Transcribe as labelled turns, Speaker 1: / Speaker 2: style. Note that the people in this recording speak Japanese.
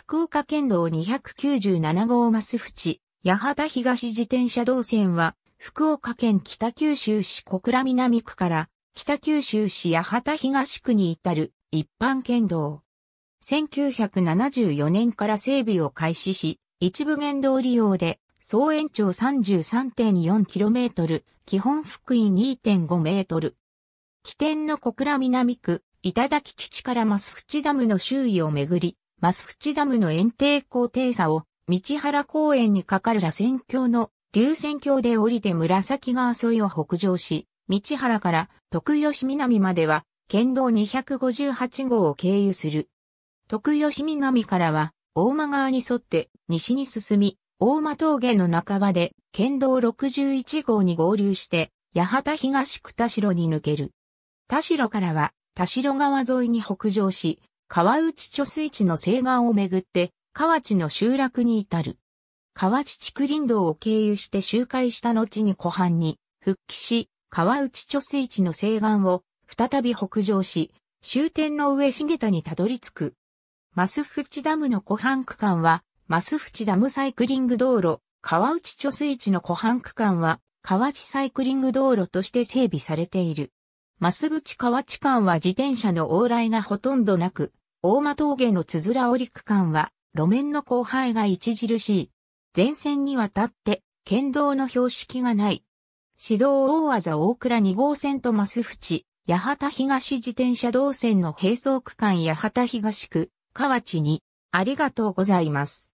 Speaker 1: 福岡県道297号マス淵、
Speaker 2: 八幡東自転車道線は、福岡県北九州市小倉南区から、北九州市八幡東区に至る一般県道。1974年から整備を開始し、一部原道利用で、総延長 33.4km、基本福井 2.5m。起点の小倉南区、頂基地から増淵ダムの周囲をめぐり、マスフチダムの延抵高低差を、道原公園にかかる螺旋橋の流線橋で降りて紫川沿いを北上し、道原から徳吉南までは、県道258号を経由する。徳吉南からは、大間川に沿って西に進み、大間峠の半ばで県道61号に合流して、八幡東区田代に抜ける。田代からは、田代川沿いに北上し、川内貯水池の西岸をめぐって、河内の集落に至る。河内地区林道を経由して周回した後に湖畔に復帰し、川内貯水池の西岸を再び北上し、終点の上重田にたどり着く。マスフチダムの湖畔区間は、マスフチダムサイクリング道路、川内貯水池の湖畔区間は、河内サイクリング道路として整備されている。増チ河内間は自転車の往来がほとんどなく、大間峠のつづら折区間は路面の荒廃が著しい。前線にわたって県道の標識がない。指導大技大倉二号線と増チ、八幡東自転車道線の並走区間八幡東
Speaker 1: 区、河内に、ありがとうございます。